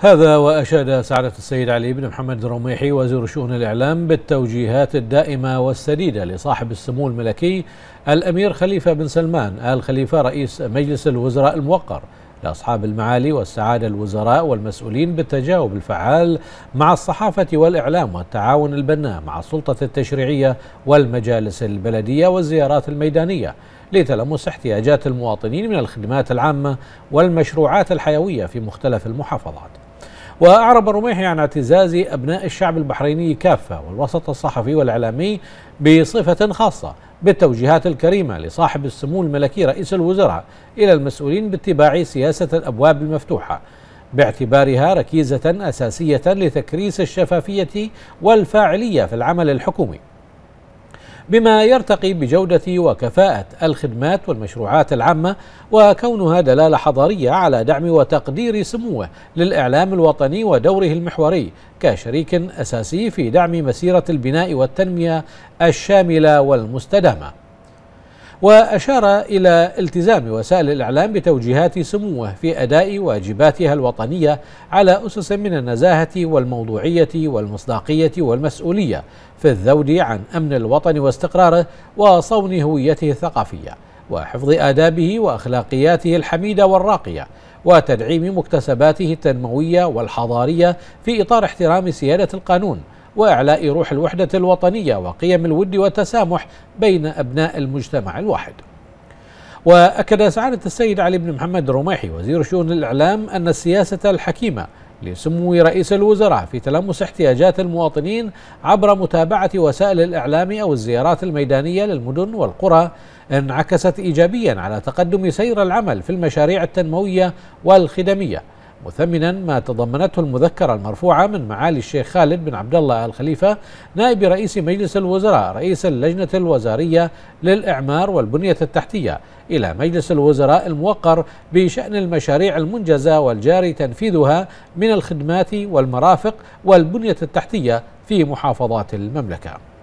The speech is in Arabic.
هذا وأشاد سعادة السيد علي بن محمد الرميحي وزير شؤون الإعلام بالتوجيهات الدائمة والسديدة لصاحب السمو الملكي الأمير خليفة بن سلمان آل خليفة رئيس مجلس الوزراء الموقر لأصحاب المعالي والسعادة الوزراء والمسؤولين بالتجاوب الفعال مع الصحافة والإعلام والتعاون البناء مع السلطة التشريعية والمجالس البلدية والزيارات الميدانية لتلمس احتياجات المواطنين من الخدمات العامة والمشروعات الحيوية في مختلف المحافظات وأعرب الرميحي عن اعتزاز أبناء الشعب البحريني كافة والوسط الصحفي والإعلامي بصفة خاصة بالتوجيهات الكريمة لصاحب السمو الملكي رئيس الوزراء إلى المسؤولين باتباع سياسة الأبواب المفتوحة باعتبارها ركيزة أساسية لتكريس الشفافية والفاعلية في العمل الحكومي بما يرتقي بجودة وكفاءة الخدمات والمشروعات العامة وكونها دلالة حضارية على دعم وتقدير سموه للإعلام الوطني ودوره المحوري كشريك أساسي في دعم مسيرة البناء والتنمية الشاملة والمستدامة وأشار إلى التزام وسائل الإعلام بتوجيهات سموه في أداء واجباتها الوطنية على أسس من النزاهة والموضوعية والمصداقية والمسؤولية في الذود عن أمن الوطن واستقراره وصون هويته الثقافية وحفظ آدابه وأخلاقياته الحميدة والراقية وتدعيم مكتسباته التنموية والحضارية في إطار احترام سيادة القانون وإعلاء روح الوحدة الوطنية وقيم الود والتسامح بين أبناء المجتمع الواحد وأكد سعادة السيد علي بن محمد الرميحي وزير شؤون الإعلام أن السياسة الحكيمة لسمو رئيس الوزراء في تلمس احتياجات المواطنين عبر متابعة وسائل الإعلام أو الزيارات الميدانية للمدن والقرى انعكست إيجابيا على تقدم سير العمل في المشاريع التنموية والخدمية مثمنا ما تضمنته المذكرة المرفوعة من معالي الشيخ خالد بن عبد الله الخليفة نائب رئيس مجلس الوزراء رئيس اللجنة الوزارية للإعمار والبنية التحتية إلى مجلس الوزراء الموقر بشأن المشاريع المنجزة والجاري تنفيذها من الخدمات والمرافق والبنية التحتية في محافظات المملكة